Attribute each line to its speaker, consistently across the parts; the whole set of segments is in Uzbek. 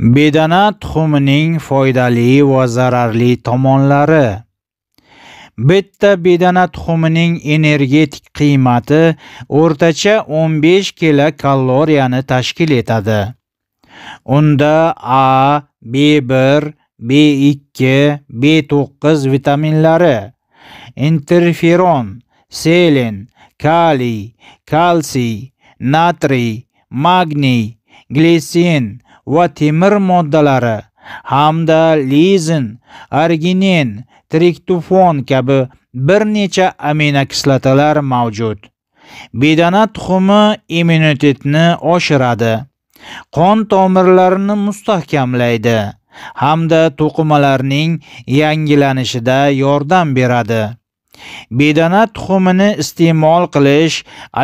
Speaker 1: Bedana tuxumining foydali va zararli tomonlari. Bitta bedana tuxumining energetik qiymati o'rtacha 15 kilo kaloriyani tashkil etadi. Unda A, B1, B2, B9 vitaminlari, interferon, selen, kaliy, kalsiy, natriy, magniy, glisin, va temir moddalari hamda lizin arginin triktufon kabi bir necha aminokislotalar mavjud bedana tuxumi immunitetni oshiradi qon tomirlarini mustahkamlaydi hamda to'qimalarning yangilanishida yordam beradi bedana tuxumini iste'mol qilish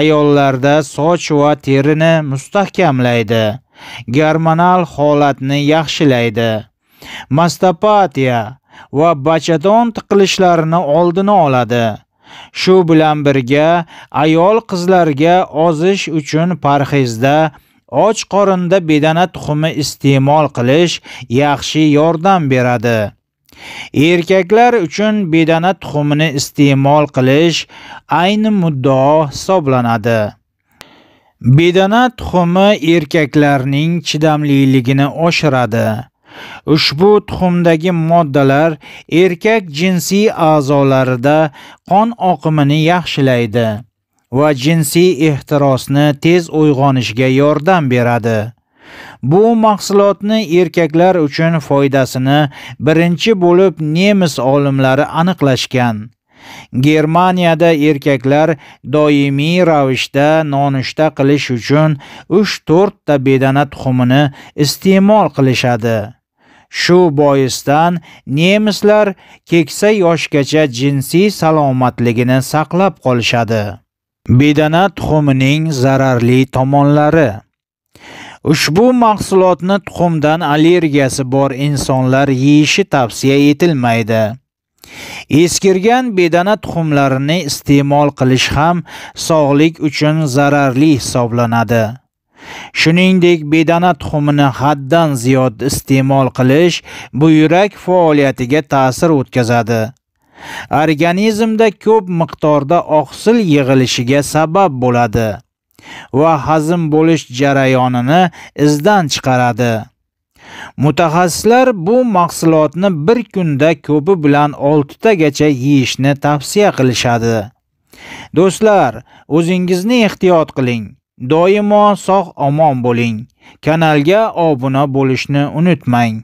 Speaker 1: ayollarda soch va terini mustahkamlaydi germanal holatni yaxshilaydi mastopatiya va bachaton tiqilishlarini oldini oladi shu bilan birga ayol qizlarga ozish uchun parxizda och qorinda bedana tuxumi iste'mol qilish yaxshi yordam beradi erkaklar uchun bedana tuxumini iste'mol qilish ayni muddao hisoblanadi Bedana tuxumi erkaklarning chidamliligini oshiradi. Ushbu tuxumdagi moddalar erkak jinsiy a'zolarida qon oqimini yaxshilaydi va jinsiy ehtirosni tez uyg'onishiga yordam beradi. Bu mahsulotni erkaklar uchun foydasini birinchi bo'lib nemis olimlari aniqlashgan. Germaniyada erkaklar doimiy ravishda nonushta qilish uchun 3-4 ta bedana tuxumini iste'mol qilishadi. Shu boisdan nemislar keksa yoshgacha jinsiy salomatligini saqlab qolishadi. Bedana tuxumining zararli tomonlari Ushbu mahsulotni tuxumdan allergiyasi bor insonlar yeyishi tavsiya etilmaydi. Eskirgan bedana tuxumlarini iste'mol qilish ham sog'lik uchun zararli hisoblanadi. Shuningdek, bedana tuxumini haddan ziyod iste'mol qilish buyrak faoliyatiga ta'sir o'tkazadi. Organizmda ko'p miqdorda oqsil yig'ilishiga sabab bo'ladi va hazm bo'lish jarayonini izdan chiqaradi. Mutaxassislar bu mahsulotni bir kunda ko'pi bilan 6 tagacha yeyishni tavsiya qilishadi. Do'stlar, o'zingizni ehtiyot qiling. Doimo sog' omon bo'ling. Kanalga obuna bo'lishni unutmang.